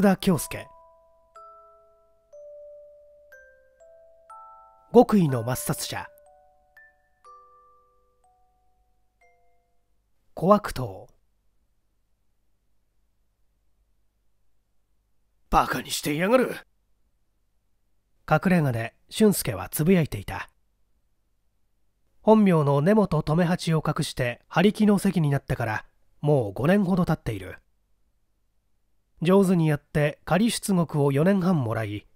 田恭介極意の抹殺者怖くとバカにしていやがる隠れ家で俊介はつぶやいていた本名の根本留八を隠して張り木の席になってからもう5年ほど経っている上手にやって仮出獄を4年半もらい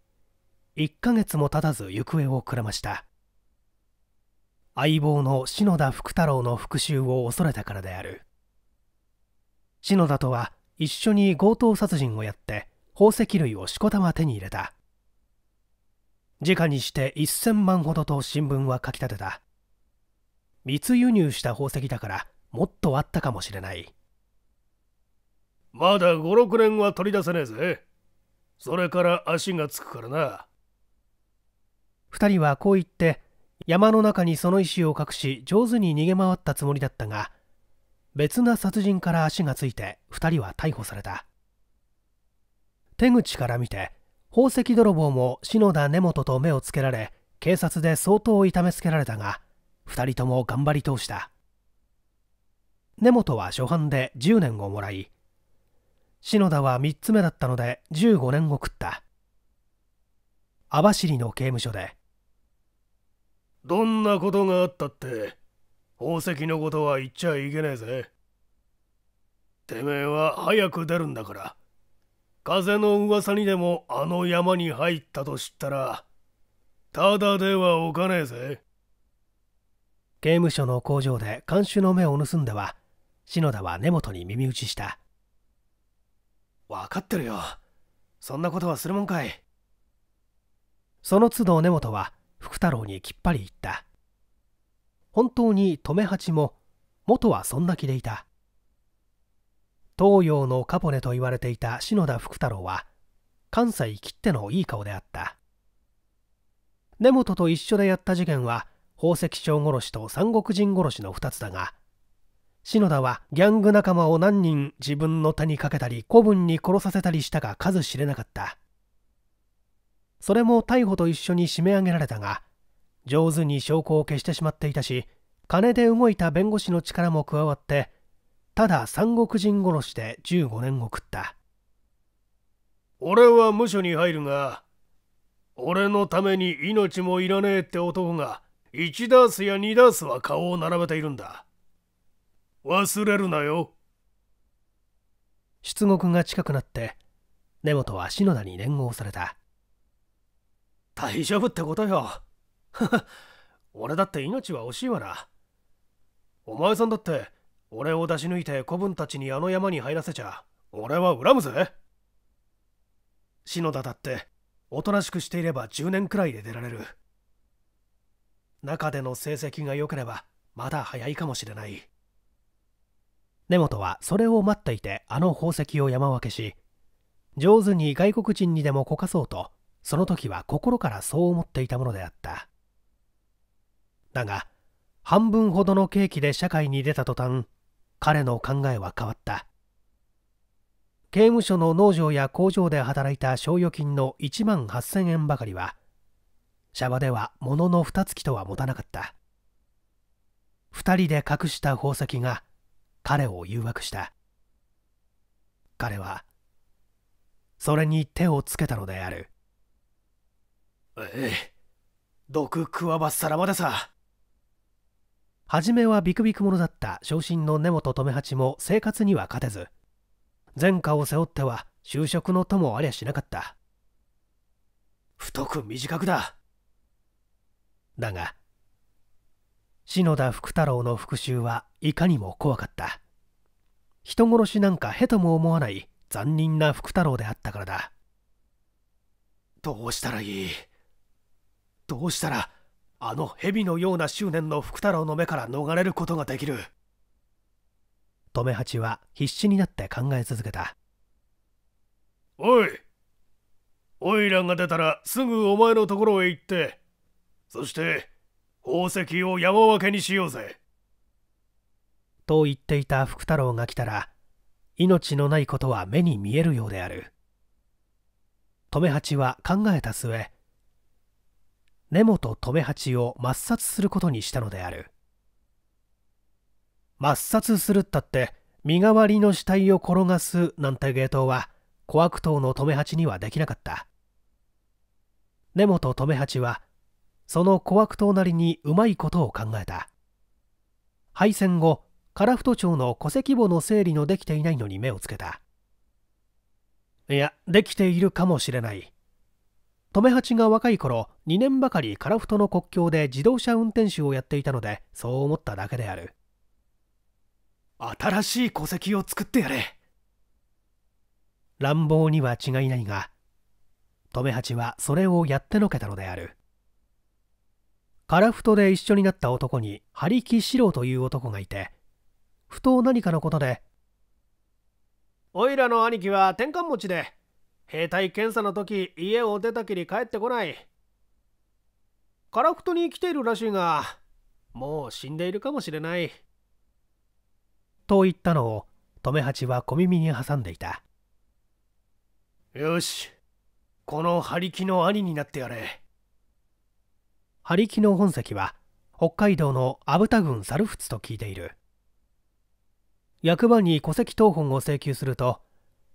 1ヶ月も経たず行方をくれました相棒の篠田福太郎の復讐を恐れたからである篠田とは一緒に強盗殺人をやって宝石類をしこたま手に入れた直にして1000万ほどと新聞は書き立てた密輸入した宝石だからもっとあったかもしれないまだ56年は取り出せねえぜそれから足がつくからな2人はこう言って山の中にその石を隠し上手に逃げ回ったつもりだったが別な殺人から足がついて2人は逮捕された手口から見て宝石泥棒も篠田根本と目をつけられ警察で相当痛めつけられたが2人とも頑張り通した根本は初犯で10年をもらい篠田は3つ目だったので15年後食った網走の刑務所でどんなことがあったって宝石のことは言っちゃいけねえぜてめえは早く出るんだから風の噂にでもあの山に入ったと知ったらただではおかねえぜ刑務所の工場で看守の目を盗んでは篠田は根本に耳打ちした分かってるよそんなことはするもんかいその都度根本は福太郎にきっぱり言った本当に留八も元はそんな気でいた東洋のカポネと言われていた篠田福太郎は関西きってのいい顔であった根本と一緒でやった事件は宝石商殺しと三国人殺しの2つだが篠田はギャング仲間を何人自分の手にかけたり子分に殺させたりしたか数知れなかったそれも逮捕と一緒に締め上げられたが上手に証拠を消してしまっていたし金で動いた弁護士の力も加わってただ三国人殺しで15年送った俺は無所に入るが俺のために命もいらねえって男が1ダースや2ダースは顔を並べているんだ忘れるなよ出獄が近くなって根本は篠田に連合された大丈夫ってことよ 俺だって命は惜しいわなお前さんだって俺を出し抜いて子分たちにあの山に入らせちゃ俺は恨むぜ篠田だっておとなしくしていれば10年くらいで出られる中での成績が良ければまだ早いかもしれない根本はそれを待っていてあの宝石を山分けし上手に外国人にでもこかそうとその時は心からそう思っていたものであっただが半分ほどのケーキで社会に出た途端彼の考えは変わった刑務所の農場や工場で働いた賞与金の1万8000円ばかりはシャバではものの2月とは持たなかった2人で隠した宝石が彼を誘惑した彼はそれに手をつけたのであるええ毒食わばさらまでさ初めはビクビク者だった昇進の根本留八も生活には勝てず前科を背負っては就職のともありゃしなかった太く短くだだが篠田福太郎の復讐はいかにも怖かった人殺しなんかへとも思わない残忍な福太郎であったからだどうしたらいいどうしたらあの蛇のような執念の福太郎の目から逃れることができる留八は必死になって考え続けたおいおいらが出たらすぐお前のところへ行ってそして宝石を山分けにしようぜと言っていた福太郎が来たら命のないことは目に見えるようである留八は考えた末根本留八を抹殺することにしたのである抹殺するったって身代わりの死体を転がすなんて芸当は小悪党の留八にはできなかった根本留八はその小悪党なりにうまいことを考えた敗戦後樺太町の戸籍簿の整理のできていないのに目をつけたいやできているかもしれない留八が若い頃2年ばかり樺太の国境で自動車運転手をやっていたのでそう思っただけである新しい戸籍を作ってやれ乱暴には違いないが留八はそれをやってのけたのである樺太で一緒になった男に張木四郎という男がいてふと何かのことでおいらの兄貴は転換持ちで兵隊検査の時家を出たきり帰ってこないカラフトに来ているらしいがもう死んでいるかもしれないと言ったのを留八は小耳に挟んでいたよしこの張り木の兄になってやれ張り木の本籍は北海道の虻田郡猿払と聞いている役場に戸籍謄本を請求すると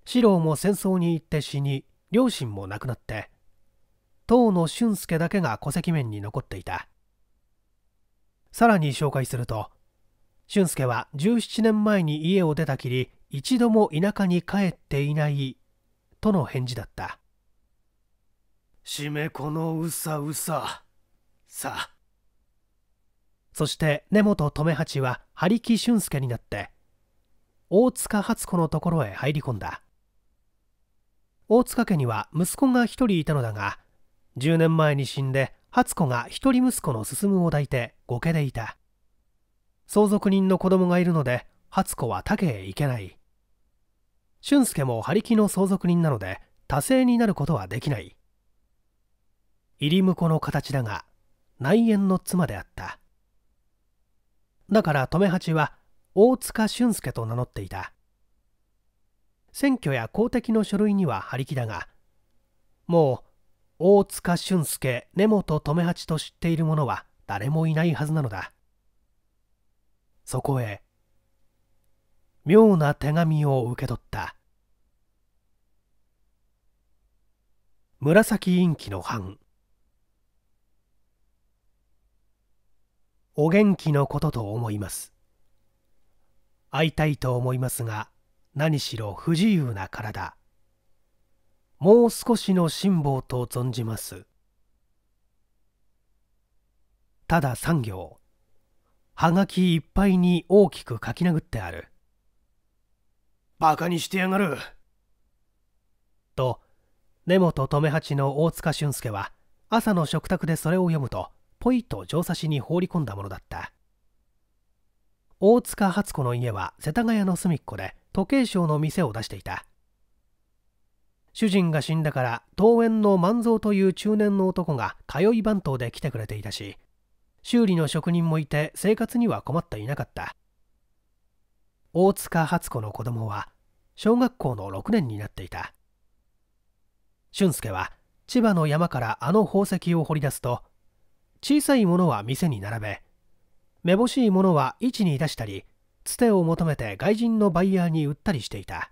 四郎も戦争に行って死に両親も亡くなって当の俊介だけが戸籍面に残っていたさらに紹介すると俊介は17年前に家を出たきり一度も田舎に帰っていないとの返事だったしめこのうさうささそして根本留八は張木俊介になって大塚初子のところへ入り込んだ大塚家には息子が1人いたのだが10年前に死んで初子が一人息子の進を抱いて後家でいた相続人の子供がいるので初子は他家へ行けない俊介も張り木の相続人なので多勢になることはできない入り婿の形だが内縁の妻であっただから留八は大塚俊介と名乗っていた選挙や公的の書類には張り気だがもう大塚俊介根本留八と知っている者は誰もいないはずなのだそこへ妙な手紙を受け取った紫陰気の藩お元気のことと思います会いたいと思いますが何しろ不自由な体もう少しの辛抱と存じますただ3行はがきいっぱいに大きく書き殴ってあるバカにしてやがると根本留八の大塚俊介は朝の食卓でそれを読むとポイと錠差しに放り込んだものだった大塚初子の家は世田谷の隅っこで時計商の店を出していた主人が死んだから桃園の万蔵という中年の男が通い番頭で来てくれていたし修理の職人もいて生活には困っていなかった大塚初子の子供は小学校の6年になっていた俊介は千葉の山からあの宝石を掘り出すと小さいものは店に並べめぼしいものは位置に出したりつてを求めて外人のバイヤーに売ったりしていた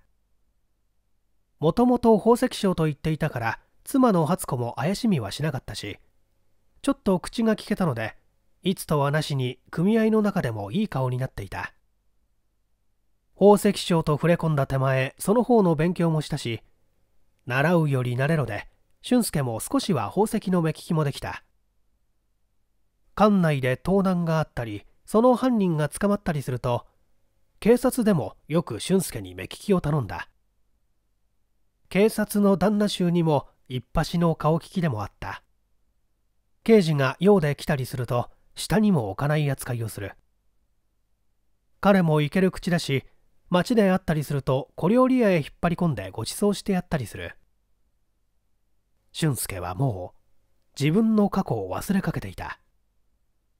もともと宝石商と言っていたから妻の初子も怪しみはしなかったしちょっと口が利けたのでいつとはなしに組合の中でもいい顔になっていた宝石商と触れ込んだ手前その方の勉強もしたし習うより慣れろで俊介も少しは宝石の目利きもできた館内で盗難があったりその犯人が捕まったりすると警察でもよく俊介に目利きを頼んだ警察の旦那衆にも一発の顔利きでもあった刑事が用で来たりすると下にも置かない扱いをする彼も行ける口だし町で会ったりすると小料理屋へ引っ張り込んでご馳走してやったりする俊介はもう自分の過去を忘れかけていた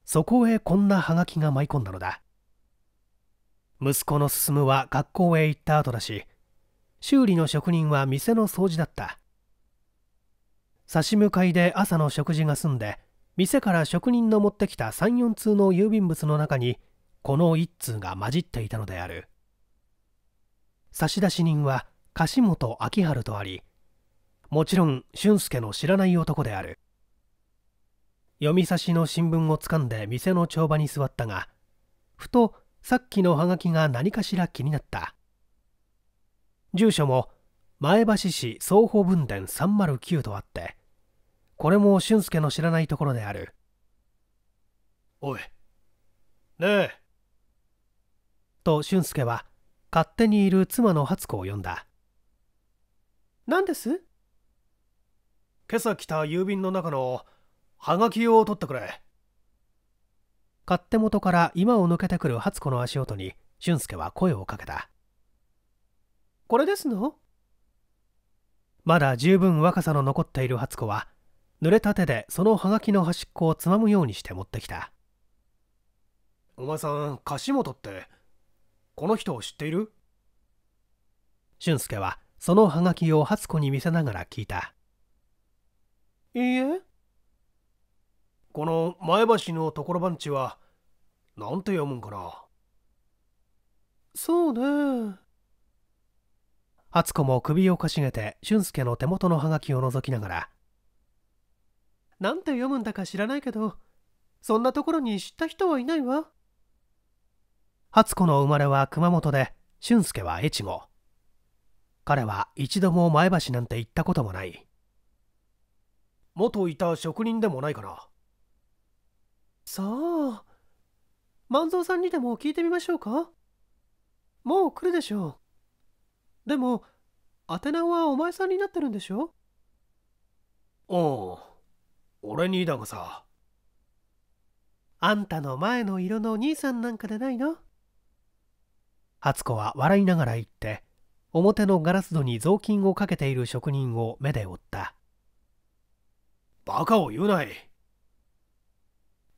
そこへこんなハガキが舞い込んだのだ息子の進は学校へ行った後だし修理の職人は店の掃除だった差し向かいで朝の食事が済んで店から職人の持ってきた34通の郵便物の中にこの1通が混じっていたのである差出人は樫本明春とありもちろん俊介の知らない男である読み差しの新聞をつかんで店の帳場に座ったがふとさっきのハガキが何かしら気になった住所も前橋市総保分殿309とあってこれも俊介の知らないところであるおいねえと俊介は勝手にいる妻の初子を呼んだ何です今朝来た郵便の中のはがきを取ってくれ勝手元から今を抜けてくる初子の足音に俊介は声をかけたこれですのまだ十分若さの残っている初子は濡れた手でそのはがきの端っこをつまむようにして持ってきたお前さん樫本ってこの人を知っている俊介はそのはがきを初子に見せながら聞いたいいえこの前橋のところ番地はなんて読むんかなそうね初子も首をかしげて俊介の手元のハガキを覗きながら「なんて読むんだか知らないけどそんなところに知った人はいないわ」初子の生まれは熊本で俊介は越後彼は一度も前橋なんて行ったこともない元いた職人でもないかなさあ万蔵さんにでも聞いてみましょうかもう来るでしょうでも宛名はお前さんになってるんでしょああ俺にだがさあんたの前の色のお兄さんなんかでないの初子は笑いながら言って表のガラス戸に雑巾をかけている職人を目で追ったバカを言うない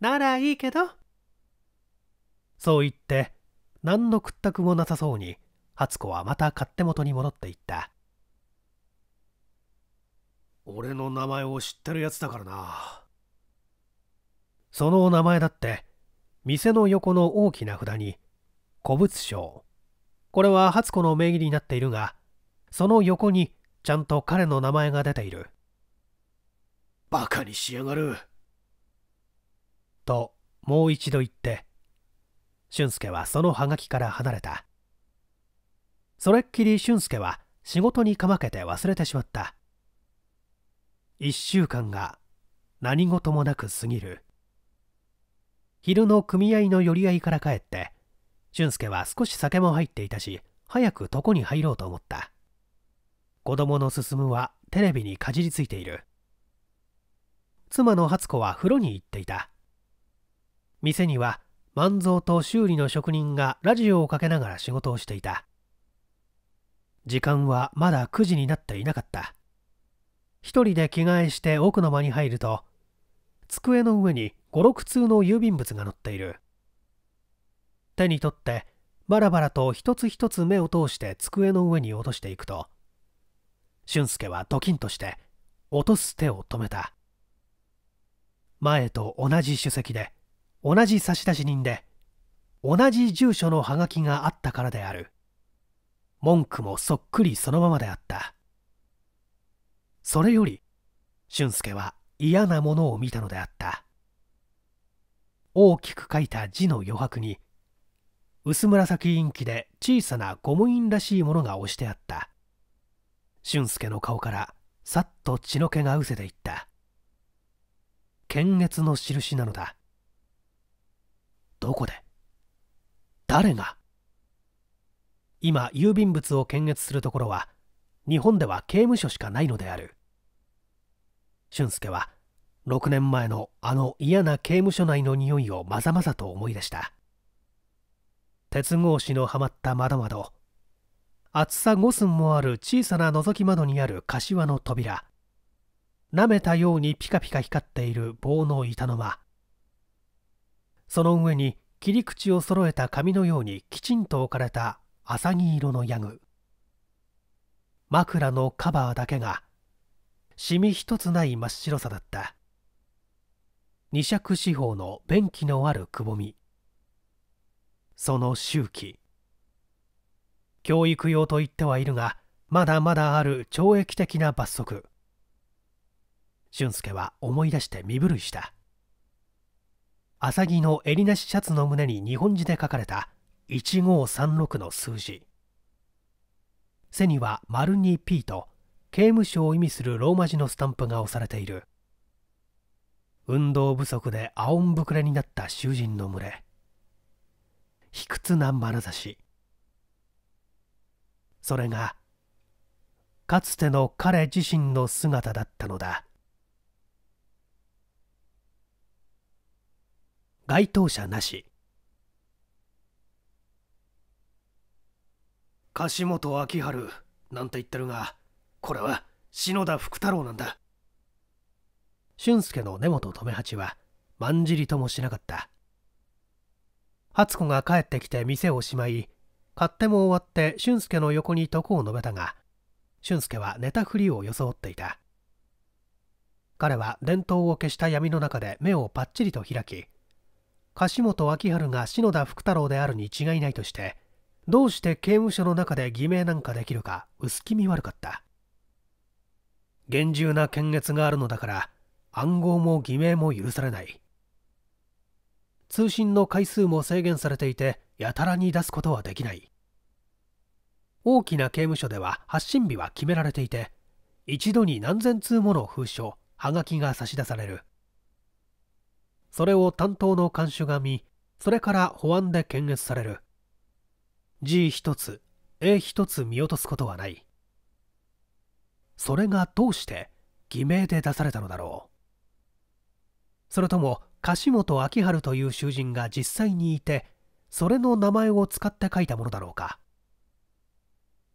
ならいいけど。そう言って、何の屈託もなさそうに、初子はまた勝手元に戻っていった。俺の名前を知ってるやつだからな。そのお名前だって、店の横の大きな札に、古物商。これは初子の名義になっているが、その横にちゃんと彼の名前が出ている。バカにしやがる。ともう一度言って俊介はそのはがきから離れたそれっきり俊介は仕事にかまけて忘れてしまった1週間が何事もなく過ぎる昼の組合の寄り合いから帰って俊介は少し酒も入っていたし早く床に入ろうと思った子供の進むはテレビにかじりついている妻の初子は風呂に行っていた店には万蔵と修理の職人がラジオをかけながら仕事をしていた時間はまだ9時になっていなかった一人で着替えして奥の間に入ると机の上に56通の郵便物が載っている手に取ってバラバラと一つ一つ目を通して机の上に落としていくと俊介はドキンとして落とす手を止めた前と同じ首席で同じ差出人で同じ住所のハガキがあったからである文句もそっくりそのままであったそれより俊介は嫌なものを見たのであった大きく書いた字の余白に薄紫インキで小さなゴム印らしいものが押してあった俊介の顔からさっと血の気がうせていった検閲の印なのだどこで誰が今郵便物を検閲するところは日本では刑務所しかないのである俊介は6年前のあの嫌な刑務所内の匂いをまざまざと思い出した鉄格子のはまった窓窓厚さ5寸もある小さな覗き窓にある柏の扉舐めたようにピカピカ光っている棒の板の間その上に切り口を揃えた紙のようにきちんと置かれた浅木色のヤグ枕のカバーだけがシミ一つない真っ白さだった二尺四方の便器のあるくぼみその周期教育用と言ってはいるがまだまだある懲役的な罰則俊介は思い出して身震いしたアサギの襟なしシャツの胸に日本字で書かれた1536の数字背には丸に P と刑務所を意味するローマ字のスタンプが押されている運動不足であおんぶくれになった囚人の群れ卑屈な眼差しそれがかつての彼自身の姿だったのだ該当者なし樫本明春なんて言ってるがこれは篠田福太郎なんだ俊介の根本留八はまんじりともしなかった初子が帰ってきて店をしまい勝手も終わって俊介の横に床を述べたが俊介は寝たふりを装っていた彼は伝統を消した闇の中で目をパッチリと開き樫本明春が篠田福太郎であるに違いないとしてどうして刑務所の中で偽名なんかできるか薄気味悪かった厳重な検閲があるのだから暗号も偽名も許されない通信の回数も制限されていてやたらに出すことはできない大きな刑務所では発信日は決められていて一度に何千通もの封書はがきが差し出されるそれを担当の看守が見それから保安で検閲される G 一つ A 一つ見落とすことはないそれがどうして偽名で出されたのだろうそれとも樫本明治という囚人が実際にいてそれの名前を使って書いたものだろうか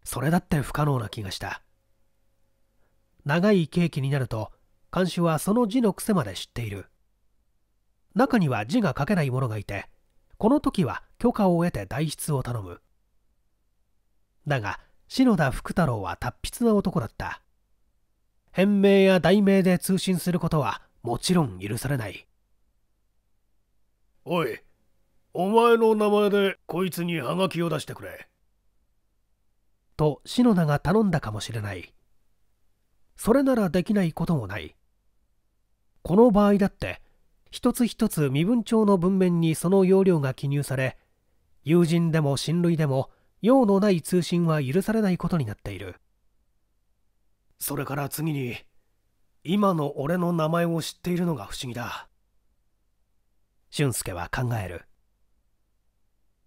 それだって不可能な気がした長い刑期になると看守はその字の癖まで知っている中には字が書けない者がいてこの時は許可を得て代筆を頼むだが篠田福太郎は達筆な男だった変名や題名で通信することはもちろん許されないおいお前の名前でこいつにハガキを出してくれと篠田が頼んだかもしれないそれならできないこともないこの場合だって一つ一つ身分帳の文面にその要領が記入され友人でも親類でも用のない通信は許されないことになっているそれから次に今の俺の名前を知っているのが不思議だ俊介は考える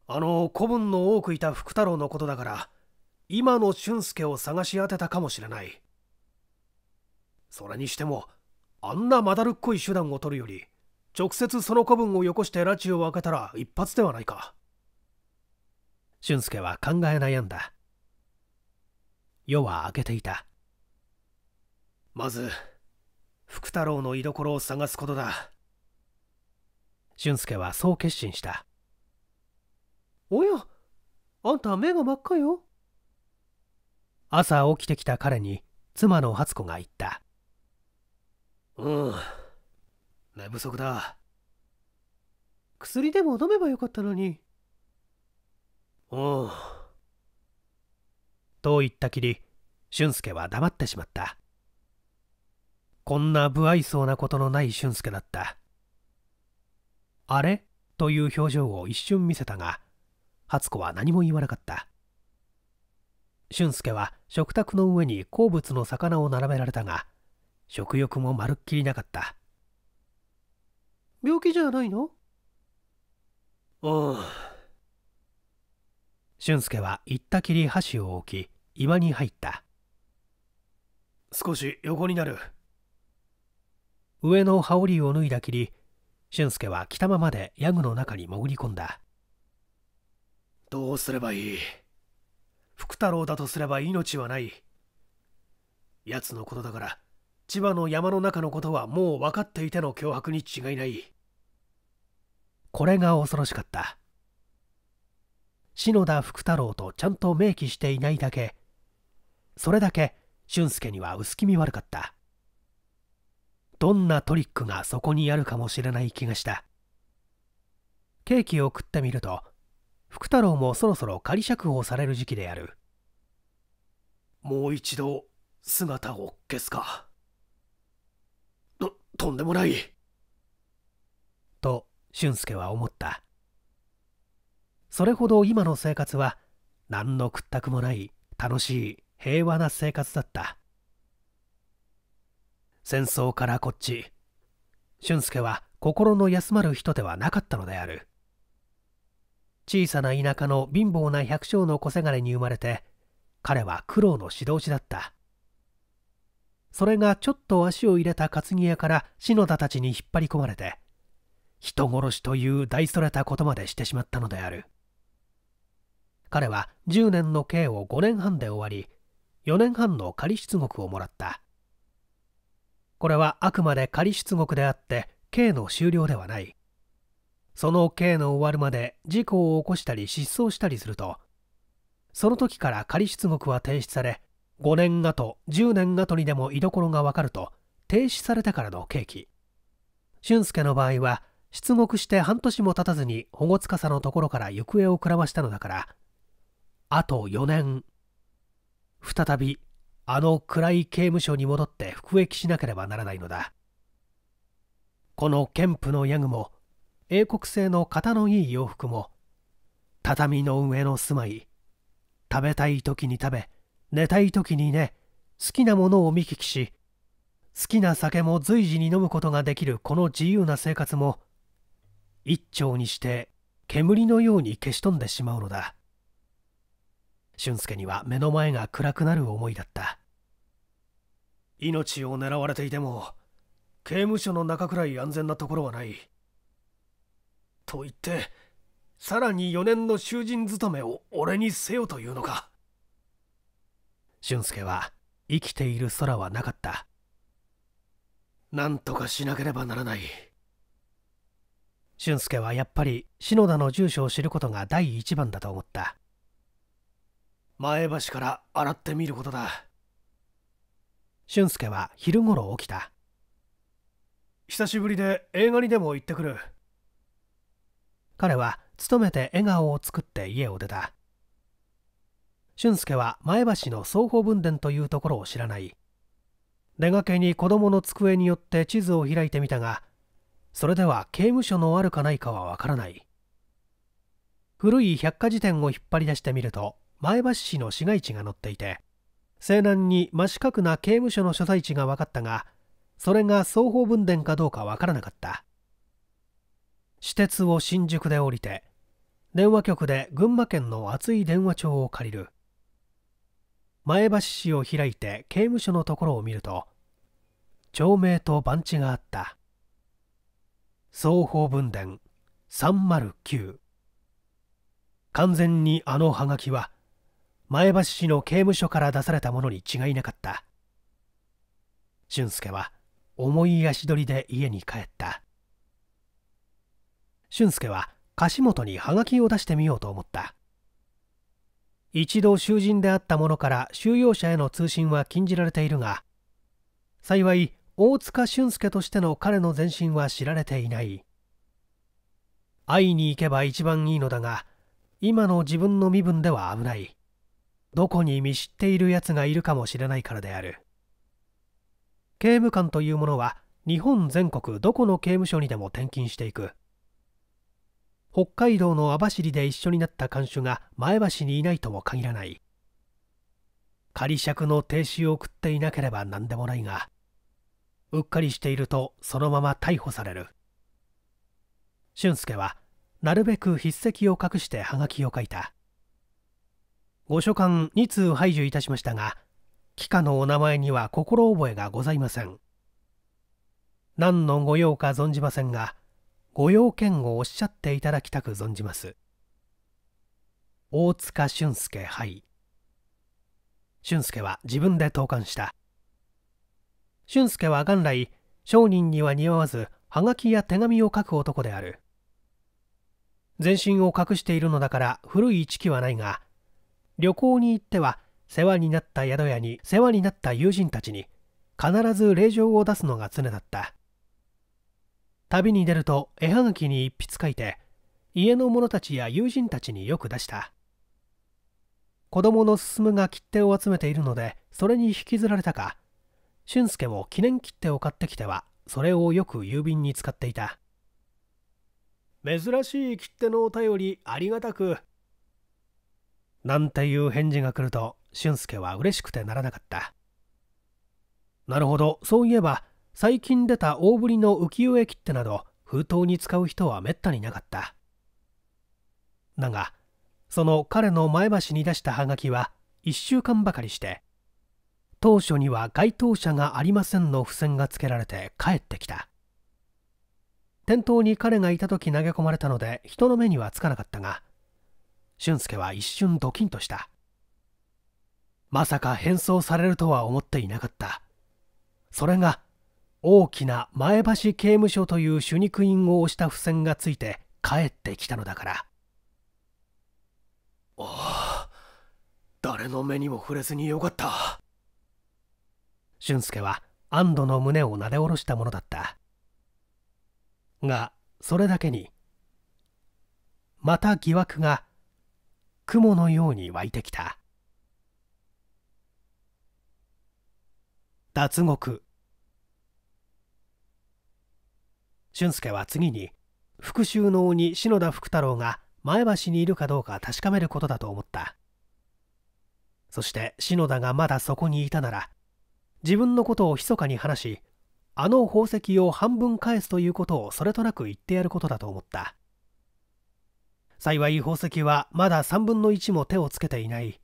あの古文の多くいた福太郎のことだから今の俊介を探し当てたかもしれないそれにしてもあんなまだるっこい手段を取るより直接その子分をよこして拉致を開けたら一発ではないか俊介は考え悩んだ夜は明けていたまず福太郎の居所を探すことだ俊介はそう決心したおやあんた目が真っ赤よ朝起きてきた彼に妻の初子が言ったうん寝不足だ薬でも飲めばよかったのにおうと言ったきり俊介は黙ってしまったこんな不愛想なことのない俊介だったあれという表情を一瞬見せたが初子は何も言わなかった俊介は食卓の上に好物の魚を並べられたが食欲もまるっきりなかった病気じゃないのああ俊介は行ったきり箸を置き岩に入った少し横になる上の羽織を脱いだきり俊介は着たままでヤグの中に潜り込んだどうすればいい福太郎だとすれば命はない奴のことだから千葉の山の中のことはもう分かっていての脅迫に違いないこれが恐ろしかった篠田福太郎とちゃんと明記していないだけそれだけ俊介には薄気味悪かったどんなトリックがそこにあるかもしれない気がしたケーキを食ってみると福太郎もそろそろ仮釈放される時期であるもう一度姿を消すかととんでもない俊介は思ったそれほど今の生活は何の屈託もない楽しい平和な生活だった戦争からこっち俊介は心の休まる人ではなかったのである小さな田舎の貧乏な百姓の小せがれに生まれて彼は苦労の指導士だったそれがちょっと足を入れた担ぎ屋から篠田たちに引っ張り込まれて人殺しという大それたことまでしてしまったのである彼は10年の刑を5年半で終わり4年半の仮出獄をもらったこれはあくまで仮出獄であって刑の終了ではないその刑の終わるまで事故を起こしたり失踪したりするとその時から仮出獄は停止され5年後10年後にでも居所が分かると停止されてからの刑期俊介の場合は出獄して半年も経たずに保護司のところから行方をくらましたのだからあと4年再びあの暗い刑務所に戻って服役しなければならないのだこのケンプのヤグも英国製の型のいい洋服も畳の上の住まい食べたい時に食べ寝たい時に寝好きなものを見聞きし好きな酒も随時に飲むことができるこの自由な生活も一丁にして煙のように消し飛んでしまうのだ俊介には目の前が暗くなる思いだった命を狙われていても刑務所の中くらい安全なところはないと言ってさらに4年の囚人勤めを俺にせよというのか俊介は生きている空はなかった何とかしなければならない俊介はやっぱり篠田の住所を知ることが第一番だと思った前橋から洗ってみることだ俊介は昼ごろ起きた久しぶりで映画にでも行ってくる彼は勤めて笑顔を作って家を出た俊介は前橋の双方分電というところを知らない出がけに子供の机によって地図を開いてみたがそれでは刑務所のあるかないかはわからない古い百科事典を引っ張り出してみると前橋市の市街地が載っていて西南に真四角な刑務所の所在地が分かったがそれが双方分電かどうか分からなかった私鉄を新宿で降りて電話局で群馬県の熱い電話帳を借りる前橋市を開いて刑務所のところを見ると町名と番地があった双方分殿309完全にあのハガキは前橋市の刑務所から出されたものに違いなかった俊介は重い足取りで家に帰った俊介は樫本にハガキを出してみようと思った一度囚人であったものから収容者への通信は禁じられているが幸い大塚俊介としての彼の前身は知られていない会いに行けば一番いいのだが今の自分の身分では危ないどこに見知っている奴がいるかもしれないからである刑務官というものは日本全国どこの刑務所にでも転勤していく北海道の網走で一緒になった看守が前橋にいないとも限らない仮釈の停止を送っていなければ何でもないがうっかりしているとそのまま逮捕される俊介はなるべく筆跡を隠してはがきを書いた御所簡2通排除いたしましたが帰化のお名前には心覚えがございません何のご用か存じませんがご用件をおっしゃっていただきたく存じます大塚俊介はい俊介は自分で投函した俊介は元来商人には似合わずはがきや手紙を書く男である全身を隠しているのだから古い一木はないが旅行に行っては世話になった宿屋に世話になった友人たちに必ず令状を出すのが常だった旅に出ると絵はがきに一筆書いて家の者たちや友人たちによく出した子供の進むが切手を集めているのでそれに引きずられたか俊介も記念切手を買ってきてはそれをよく郵便に使っていた珍しい切手のお便りありがたくなんていう返事が来ると俊介は嬉しくてならなかったなるほどそういえば最近出た大ぶりの浮世絵切手など封筒に使う人はめったになかっただがその彼の前橋に出したハガキは1週間ばかりして当初には該当者がありませんの付箋がつけられて帰ってきた店頭に彼がいた時投げ込まれたので人の目にはつかなかったが俊介は一瞬ドキンとしたまさか変装されるとは思っていなかったそれが大きな前橋刑務所という主肉印を押した付箋がついて帰ってきたのだからああ誰の目にも触れずによかった俊介は安堵の胸をなで下ろしたものだったがそれだけにまた疑惑が雲のように湧いてきた脱獄俊介は次に復讐の鬼篠田福太郎が前橋にいるかどうか確かめることだと思ったそして篠田がまだそこにいたなら自分のことを密かに話しあの宝石を半分返すということをそれとなく言ってやることだと思った幸い宝石はまだ3分の1も手をつけていない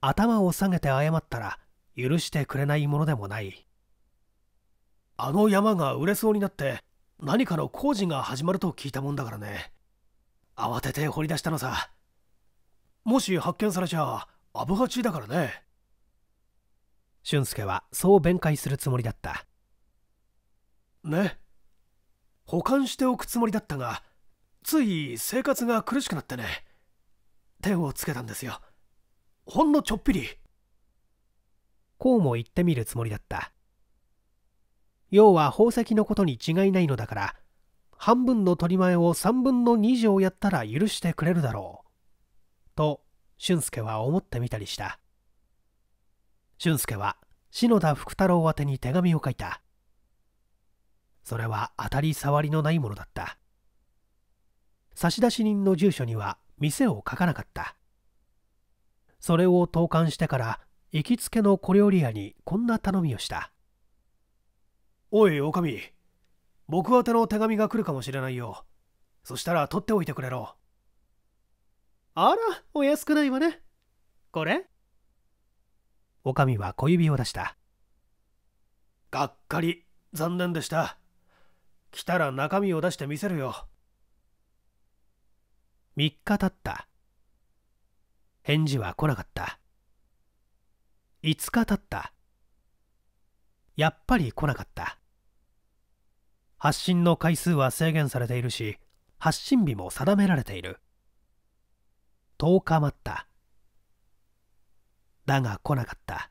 頭を下げて謝ったら許してくれないものでもないあの山が売れそうになって何かの工事が始まると聞いたもんだからね慌てて掘り出したのさもし発見されちゃアブハチだからね俊介はそう弁解するつもりだったね保管しておくつもりだったがつい生活が苦しくなってね手をつけたんですよほんのちょっぴりこうも言ってみるつもりだった要は宝石のことに違いないのだから半分の取り前を3分の2以上やったら許してくれるだろうと俊介は思ってみたりした俊介は篠田福太郎宛てに手紙を書いたそれは当たり障りのないものだった差出人の住所には店を書かなかったそれを投函してから行きつけの小料理屋にこんな頼みをしたおい女将僕宛ての手紙が来るかもしれないよそしたら取っておいてくれろあらお安くないわねこれ女将は小指を出した。がっかり、残念でした。来たら中身を出してみせるよ。3日経った。返事は来なかった。5日経った。やっぱり来なかった。発信の回数は制限されているし、発信日も定められている。10日待った。だが来なかった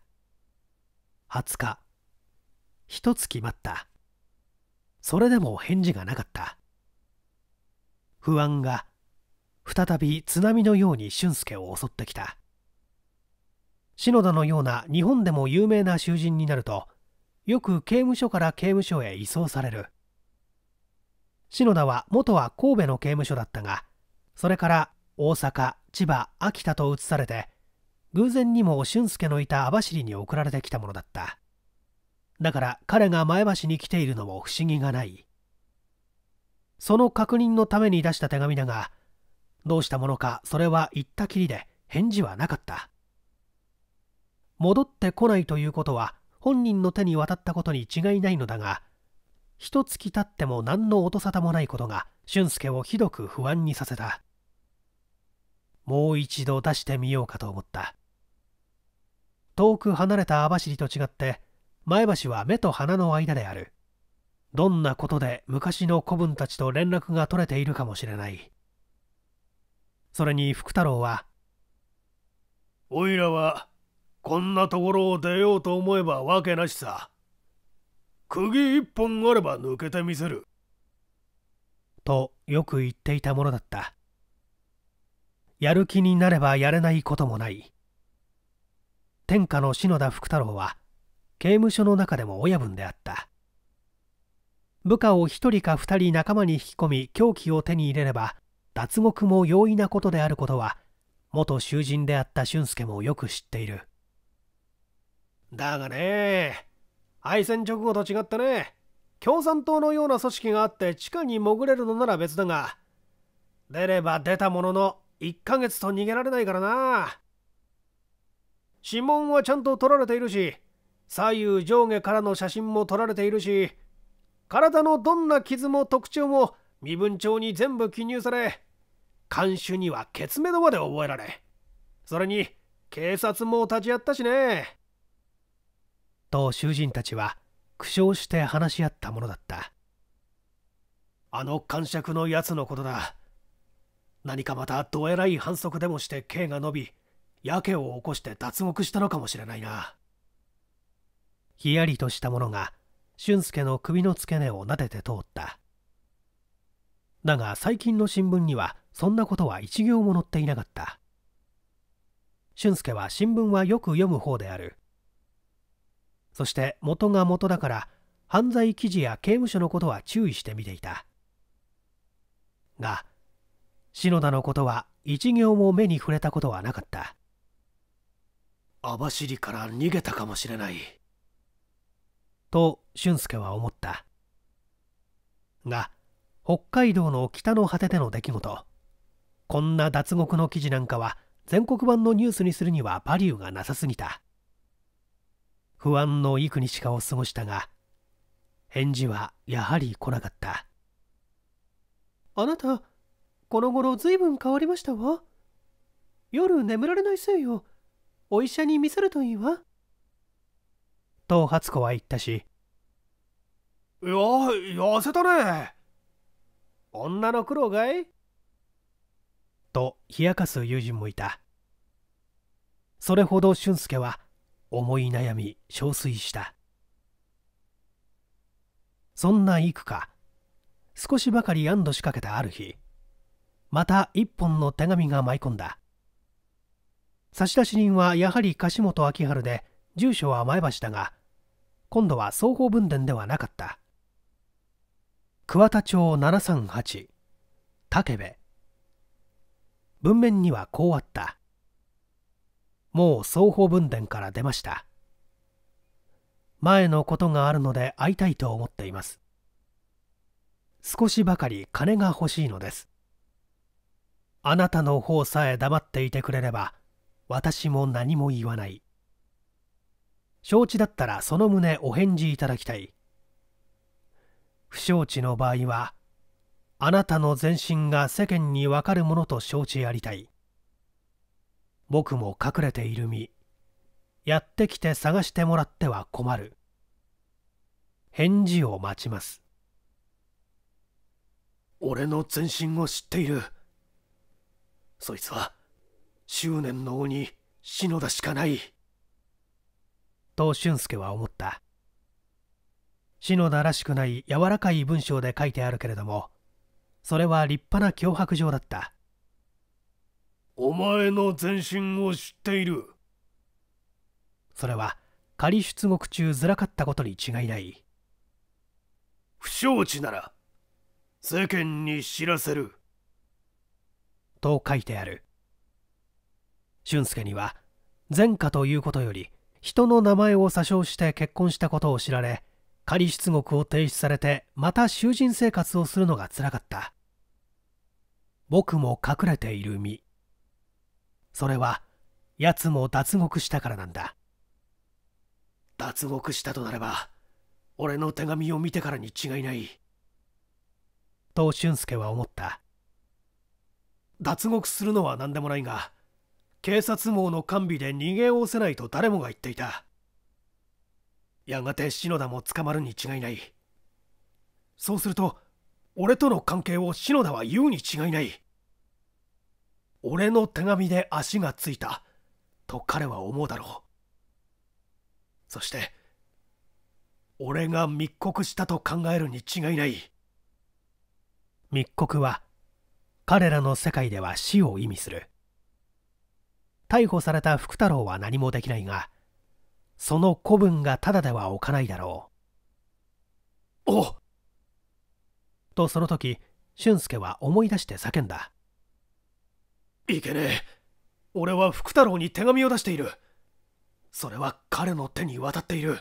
20日一月待ったそれでも返事がなかった不安が再び津波のように俊介を襲ってきた篠田のような日本でも有名な囚人になるとよく刑務所から刑務所へ移送される篠田は元は神戸の刑務所だったがそれから大阪千葉秋田と移されて偶然にも俊介のいた網走に送られてきたものだっただから彼が前橋に来ているのも不思議がないその確認のために出した手紙だがどうしたものかそれは言ったきりで返事はなかった戻ってこないということは本人の手に渡ったことに違いないのだが一月たっても何の音沙汰もないことが俊介をひどく不安にさせたもう一度出してみようかと思った遠く離れた網走と違って前橋は目と鼻の間であるどんなことで昔の子分たちと連絡が取れているかもしれないそれに福太郎は「おいらはこんなところを出ようと思えばわけなしさ釘一本あれば抜けてみせる」とよく言っていたものだったやる気になればやれないこともない天下の篠田福太郎は刑務所の中でも親分であった部下を1人か2人仲間に引き込み凶器を手に入れれば脱獄も容易なことであることは元囚人であった俊介もよく知っているだがね敗戦直後と違ってね共産党のような組織があって地下に潜れるのなら別だが出れば出たものの1ヶ月と逃げられないからな指紋はちゃんと取られているし左右上下からの写真も撮られているし体のどんな傷も特徴も身分帳に全部記入され看守にはケツメまで覚えられそれに警察も立ち会ったしねと囚人たちは苦笑して話し合ったものだったあの感触のやつのことだ何かまたどえらい反則でもして刑が伸びやけを起こして脱獄したのかもしれないなひやりとしたものが俊介の首の付け根を撫でて通っただが最近の新聞にはそんなことは一行も載っていなかった俊介は新聞はよく読む方であるそして元が元だから犯罪記事や刑務所のことは注意して見ていたが篠田のことは一行も目に触れたことはなかった網走から逃げたかもしれないと俊介は思ったが北海道の北の果てでの出来事こんな脱獄の記事なんかは全国版のニュースにするにはバリューがなさすぎた不安の幾日かを過ごしたが返事はやはり来なかったあなたこの頃ずいぶん変わりましたわ夜眠られないせいよお医者に見せるといいわ。と初子は言ったし。いや、痩せたね。女の苦労がいと冷やかす友人もいた。それほど俊介は思い悩み、憔悴した。そんな幾か、少しばかり安堵しかけたある日、また一本の手紙が舞い込んだ。差出人はやはり樫本明治で住所は前橋だが今度は双方分電ではなかった桑田町738武部文面にはこうあったもう双方分電から出ました前のことがあるので会いたいと思っています少しばかり金が欲しいのですあなたの方さえ黙っていてくれれば私も何も言わない承知だったらその旨お返事いただきたい不承知の場合はあなたの全身が世間にわかるものと承知ありたい僕も隠れている身やってきて探してもらっては困る返事を待ちます俺の全身を知っているそいつは執念の鬼篠田しかないと俊介は思った篠田らしくない柔らかい文章で書いてあるけれどもそれは立派な脅迫状だったお前の全身を知っているそれは仮出獄中ずらかったことに違いない不承知なら世間に知らせると書いてある俊介には前科ということより人の名前を詐称して結婚したことを知られ仮出獄を停止されてまた囚人生活をするのがつらかった僕も隠れている身それは奴も脱獄したからなんだ脱獄したとなれば俺の手紙を見てからに違いないと俊介は思った脱獄するのは何でもないが警察網の完備で逃げおせないと誰もが言っていたやがて篠田も捕まるに違いないそうすると俺との関係を篠田は言うに違いない俺の手紙で足がついたと彼は思うだろうそして俺が密告したと考えるに違いない密告は彼らの世界では死を意味する逮捕された福太郎は何もできないがその子分がただでは置かないだろうおとその時俊介は思い出して叫んだいけねえ俺は福太郎に手紙を出しているそれは彼の手に渡っている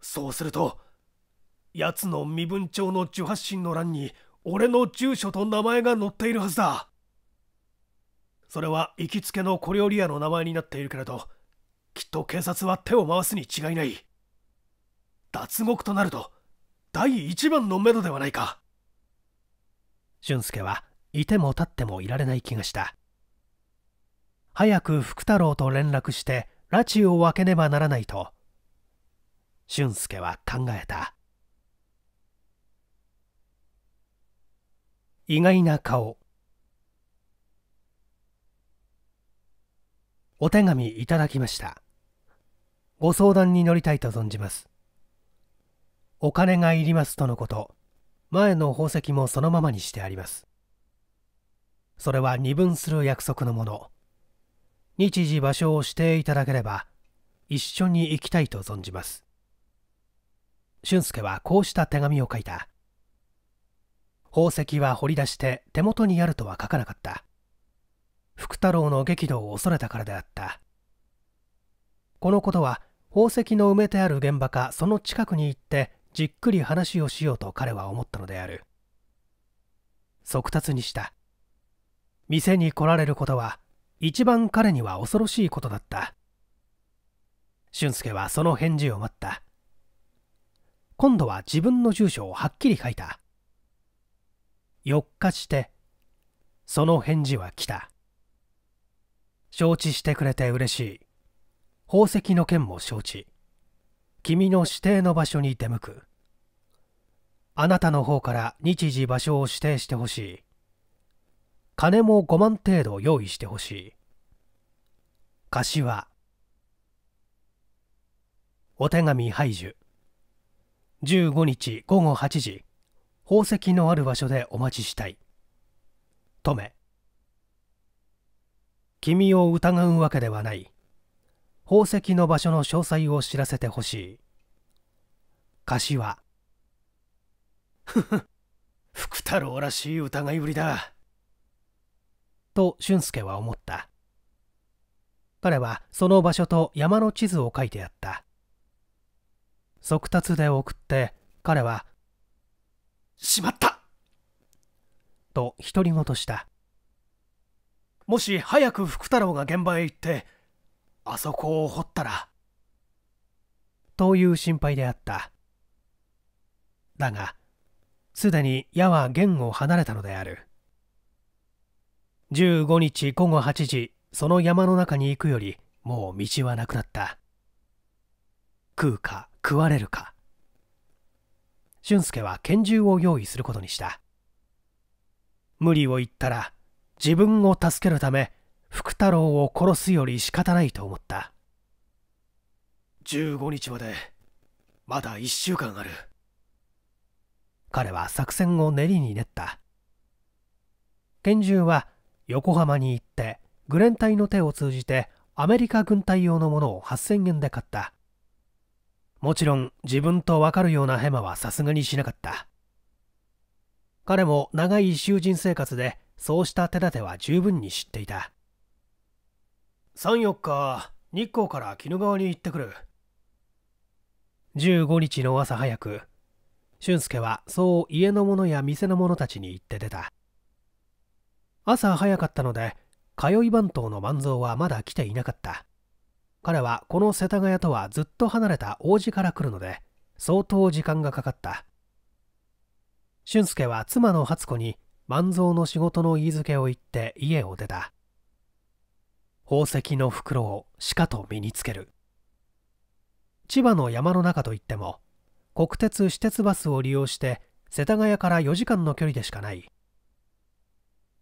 そうすると奴の身分帳の受発信の欄に俺の住所と名前が載っているはずだそれは行きつけの小料理屋の名前になっているけれどきっと警察は手を回すに違いない脱獄となると第一番の目処ではないか俊介はいても立ってもいられない気がした早く福太郎と連絡して拉致を分けねばならないと俊介は考えた意外な顔お手紙いただきました。ご相談に乗りたいと存じます。お金がいりますとのこと、前の宝石もそのままにしてあります。それは二分する約束のもの。日時場所を指定いただければ、一緒に行きたいと存じます。俊介はこうした手紙を書いた。宝石は掘り出して手元にあるとは書かなかった。福太郎の激怒を恐れたからであったこのことは宝石の埋めてある現場かその近くに行ってじっくり話をしようと彼は思ったのである速達にした店に来られることは一番彼には恐ろしいことだった俊介はその返事を待った今度は自分の住所をはっきり書いた4日してその返事は来た承知してくれて嬉しい。宝石の件も承知。君の指定の場所に出向く。あなたの方から日時場所を指定してほしい。金も5万程度用意してほしい。柏。お手紙排除。15日午後8時、宝石のある場所でお待ちしたい。止め。君を疑うわけではない宝石の場所の詳細を知らせてほしい柏ふふ福太郎らしい疑いぶりだと俊介は思った彼はその場所と山の地図を書いてあった速達で送って彼は「しまった!」と独り言したもし早く福太郎が現場へ行ってあそこを掘ったらという心配であっただがすでに矢は弦を離れたのである15日午後8時その山の中に行くよりもう道はなくなった食うか食われるか俊介は拳銃を用意することにした無理を言ったら自分を助けるため福太郎を殺すより仕方ないと思った15日までまだ1週間ある彼は作戦を練りに練った拳銃は横浜に行ってグレン隊の手を通じてアメリカ軍隊用のものを8000円で買ったもちろん自分と分かるようなヘマはさすがにしなかった彼も長い囚人生活でそうした手立ては十分に知っていた34日日光から鬼怒川に行ってくる15日の朝早く俊介はそう家の者や店の者たちに行って出た朝早かったので通い番頭の万蔵はまだ来ていなかった彼はこの世田谷とはずっと離れた王子から来るので相当時間がかかった俊介は妻の初子に万蔵の仕事の言い付けを言って家を出た宝石の袋をしかと身につける千葉の山の中といっても国鉄私鉄バスを利用して世田谷から4時間の距離でしかない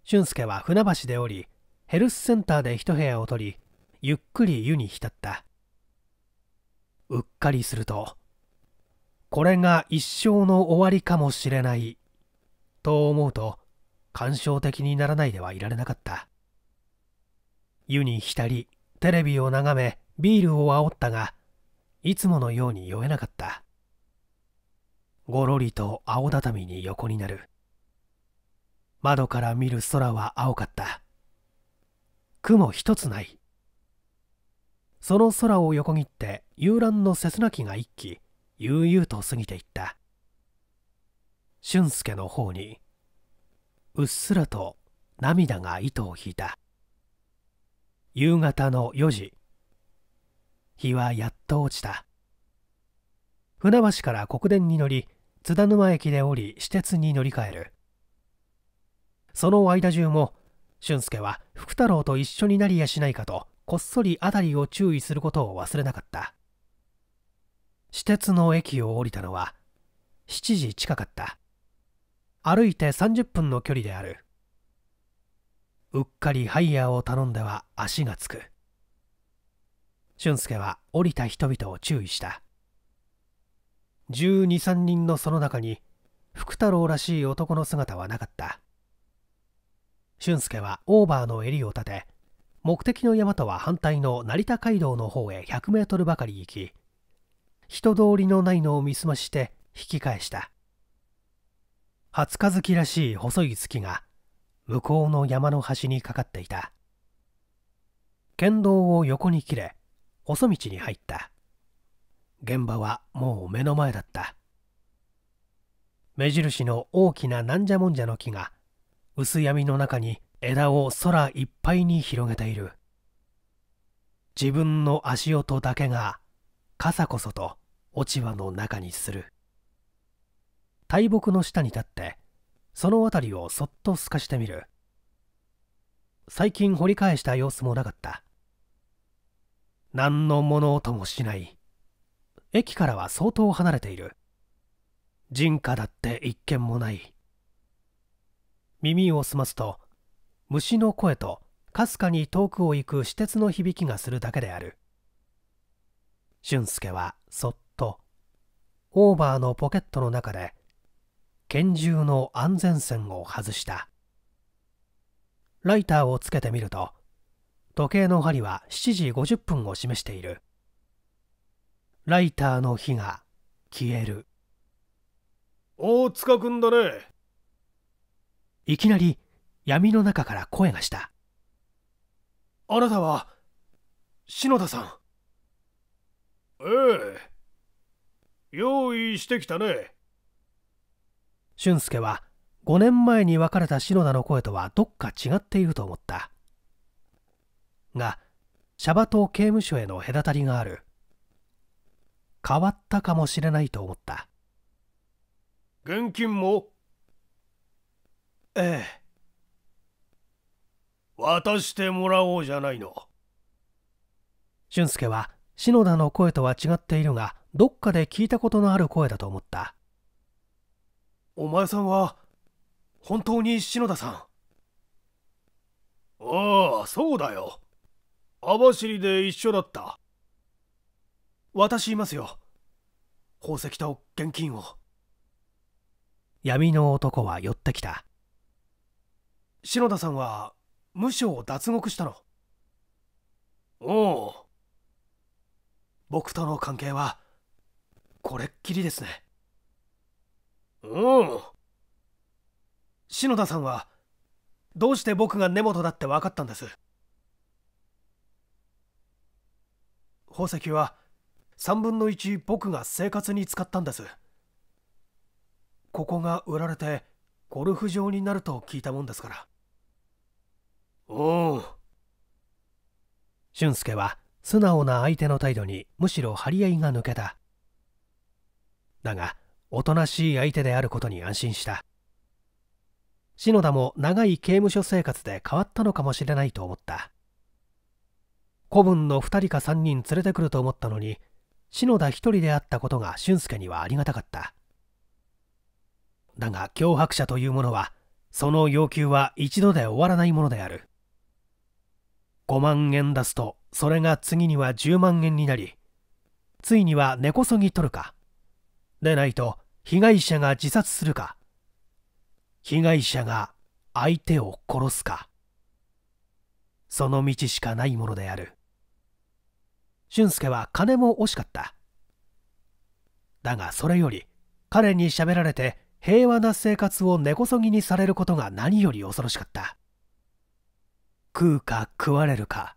俊介は船橋で降りヘルスセンターで一部屋を取りゆっくり湯に浸ったうっかりするとこれが一生の終わりかもしれないと思うと感傷的にならないではいられなかった湯に浸りテレビを眺めビールを煽ったがいつものように酔えなかったごろりと青畳に横になる窓から見る空は青かった雲一つないその空を横切って遊覧のせつな機が一機悠々と過ぎていった俊介の方にうっすらと涙が糸を引いた夕方の4時日はやっと落ちた船橋から国電に乗り津田沼駅で降り私鉄に乗り換えるその間中も俊介は福太郎と一緒になりやしないかとこっそり辺りを注意することを忘れなかった私鉄の駅を降りたのは7時近かった歩いて30分の距離であるうっかりハイヤーを頼んでは足がつく俊介は降りた人々を注意した1 2 3人のその中に福太郎らしい男の姿はなかった俊介はオーバーの襟を立て目的の山とは反対の成田街道の方へ100メートルばかり行き人通りのないのを見すまして引き返した初日月らしい細い月が向こうの山の端にかかっていた県道を横に切れ細道に入った現場はもう目の前だった目印の大きななんじゃもんじゃの木が薄闇の中に枝を空いっぱいに広げている自分の足音だけが傘こそと落ち葉の中にする大木の下に立ってその辺りをそっと透かしてみる最近掘り返した様子もなかった何の物音もしない駅からは相当離れている人家だって一軒もない耳を澄ますと虫の声とかすかに遠くを行く私鉄の響きがするだけである俊介はそっとオーバーのポケットの中で拳銃の安全線を外したライターをつけてみると時計の針は7時50分を示しているライターの火が消える大塚君だねいきなり闇の中から声がしたあなたは篠田さんええ用意してきたね俊介は5年前に別れた篠田の声とはどっか違っていると思ったがシャバと刑務所への隔たりがある変わったかもしれないと思った現金もええ渡してもらおうじゃないの俊介は篠田の声とは違っているがどっかで聞いたことのある声だと思ったお前さんは本当に篠田さんああそうだよ網走で一緒だった私いますよ宝石と現金を闇の男は寄ってきた篠田さんは無所を脱獄したのおお僕との関係はこれっきりですねうん篠田さんはどうして僕が根本だって分かったんです宝石は3分の1僕が生活に使ったんですここが売られてゴルフ場になると聞いたもんですからおお俊介は素直な相手の態度にむしろ張り合いが抜けただがおとなしい相手であることに安心した篠田も長い刑務所生活で変わったのかもしれないと思った古文の2人か3人連れてくると思ったのに篠田1人であったことが俊介にはありがたかっただが脅迫者というものはその要求は一度で終わらないものである5万円出すとそれが次には10万円になりついには根こそぎ取るかでないと被害者が自殺するか被害者が相手を殺すかその道しかないものである俊介は金も惜しかっただがそれより彼に喋られて平和な生活を根こそぎにされることが何より恐ろしかった食うか食われるか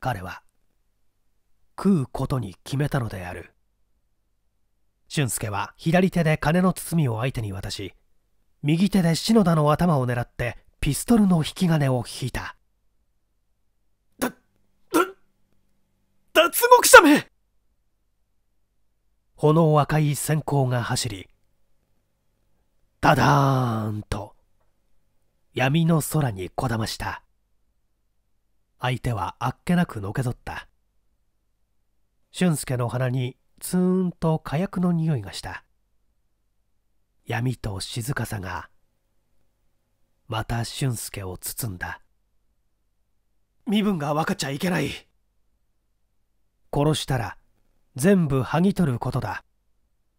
彼は食うことに決めたのである俊介は左手で金の包みを相手に渡し右手で篠田の頭を狙ってピストルの引き金を引いただだ脱獄者め炎赤い閃光が走りダダーンと闇の空にこだました相手はあっけなくのけぞった俊介の鼻にツーンと火薬の匂いがした闇と静かさがまた俊介を包んだ身分が分かっちゃいけない殺したら全部剥ぎ取ることだ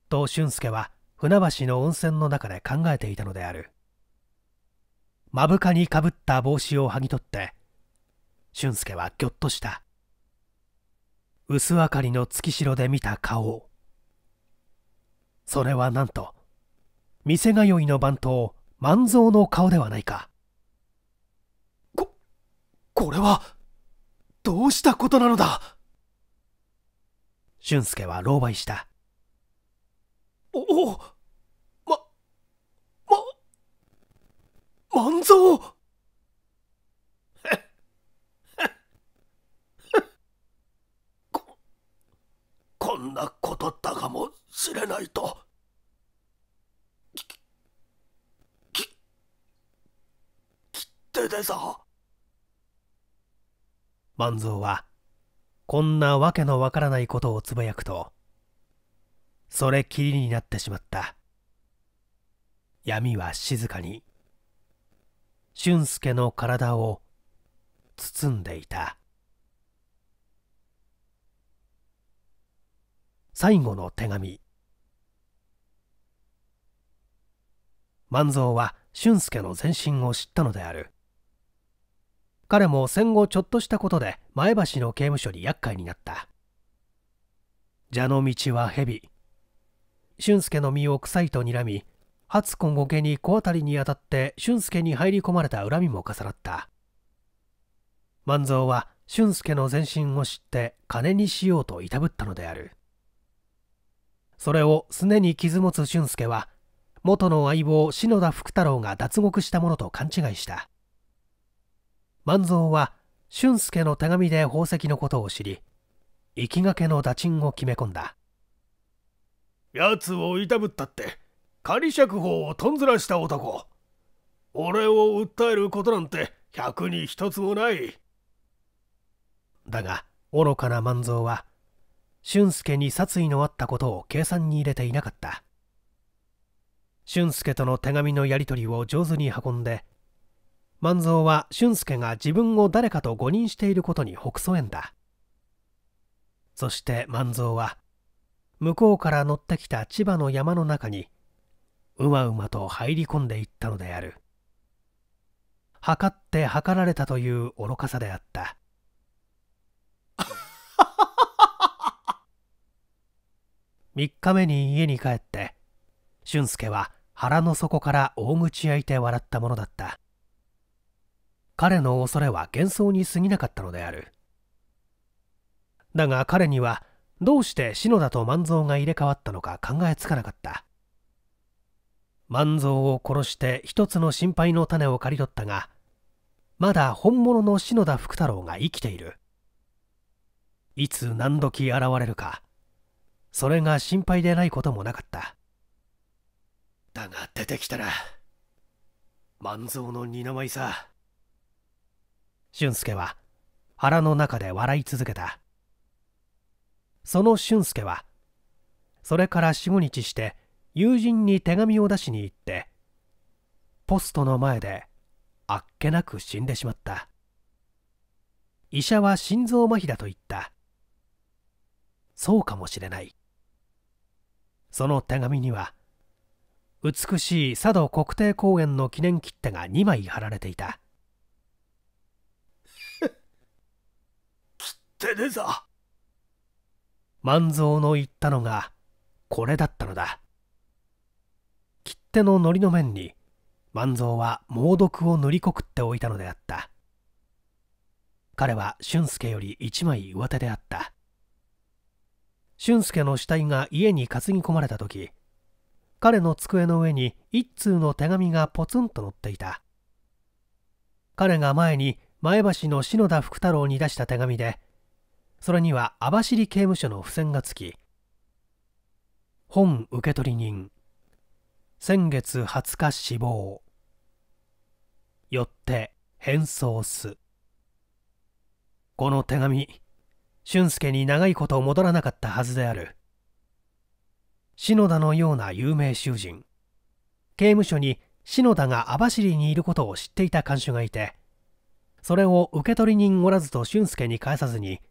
と俊介は船橋の温泉の中で考えていたのである目深にかぶった帽子を剥ぎ取って俊介はぎょっとした薄明かりの月城で見た顔それはなんと店通いの番頭万蔵の顔ではないかここれはどうしたことなのだ俊介は狼狽したおおまま万蔵んなことだかもしれないと。き、き、切手でさ。万蔵は、こんなわけのわからないことをつぶやくと、それきりになってしまった。闇は静かに、俊介の体を包んでいた。最後の手紙万蔵は俊介の前身を知ったのである彼も戦後ちょっとしたことで前橋の刑務所に厄介になった蛇の道は蛇俊介の身を臭いと睨み初今後家に小当たりに当たって俊介に入り込まれた恨みも重なった万蔵は俊介の前身を知って金にしようといたぶったのであるそれをすねに傷持つ俊介は元の相棒篠田福太郎が脱獄したものと勘違いした万蔵は俊介の手紙で宝石のことを知り行きがけの打賃を決め込んだ奴をいたぶったって仮釈放をとんずらした男俺を訴えることなんて百に一つもないだが愚かな万蔵は俊介に殺意のあったことを計算に入れていなかった俊介との手紙のやり取りを上手に運んで万蔵は俊介が自分を誰かと誤認していることにほくそ笑んだそして万蔵は向こうから乗ってきた千葉の山の中にうまうまと入り込んでいったのである測って測られたという愚かさであった3日目に家に帰って俊介は腹の底から大口開いて笑ったものだった彼の恐れは幻想に過ぎなかったのであるだが彼にはどうして篠田と万蔵が入れ替わったのか考えつかなかった万蔵を殺して一つの心配の種を刈り取ったがまだ本物の篠田福太郎が生きているいつ何時現れるかそれが心配でないこともなかっただが出てきたら万蔵の二の舞さ俊介は腹の中で笑い続けたその俊介はそれから45日して友人に手紙を出しに行ってポストの前であっけなく死んでしまった医者は心臓麻痺だと言ったそうかもしれないその手紙には美しい佐渡国定公園の記念切手が2枚貼られていた切手でさ万蔵の言ったのがこれだったのだ切手の糊の面に万蔵は猛毒を塗りこくっておいたのであった彼は俊介より一枚上手であった俊介の死体が家に担ぎ込まれた時彼の机の上に一通の手紙がポツンと載っていた彼が前に前橋の篠田福太郎に出した手紙でそれには網走刑務所の付箋がつき本受取人先月20日死亡よって変装すこの手紙俊介に長いこと戻らなかったはずである篠田のような有名囚人刑務所に篠田が網走にいることを知っていた看守がいてそれを受取人おらずと俊介に返さずに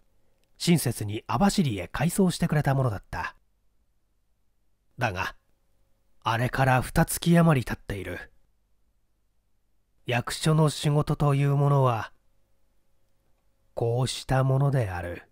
親切に網走へ改装してくれたものだっただがあれから二月余り経っている役所の仕事というものはこうしたものである。